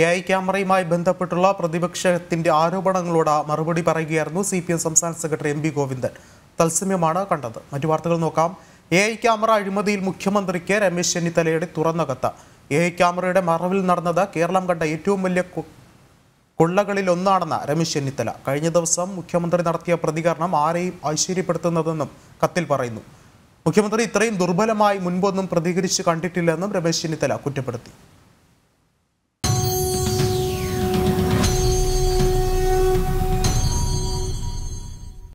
A I ക്യാമറയുമായി ബന്ധപ്പെട്ടുള്ള പ്രതിപക്ഷത്തിന്റെ ആരോപണങ്ങളോട് മറുപടി പറയുകയായിരുന്നു സി പി എം സംസ്ഥാന സെക്രട്ടറി എം പി ഗോവിന്ദൻ തത്സമയമാണ് കണ്ടത് മറ്റു വാർത്തകൾ നോക്കാം എ ഐ ക്യാമറ അഴിമതിയിൽ മുഖ്യമന്ത്രിക്ക് രമേശ് ചെന്നിത്തലയുടെ തുറന്ന കത്ത് എ ഐ ക്യാമറയുടെ മറവിൽ നടന്നത് കേരളം കണ്ട ഏറ്റവും വലിയ കൊള്ളകളിൽ ഒന്നാണെന്ന് രമേശ് ചെന്നിത്തല കഴിഞ്ഞ ദിവസം മുഖ്യമന്ത്രി നടത്തിയ പ്രതികരണം ആരെയും ഐശ്വര്യപ്പെടുത്തുന്നതെന്നും കത്തിൽ പറയുന്നു മുഖ്യമന്ത്രി ഇത്രയും ദുർബലമായി മുൻപൊന്നും പ്രതികരിച്ച് കണ്ടിട്ടില്ലെന്നും രമേശ് ചെന്നിത്തല കുറ്റപ്പെടുത്തി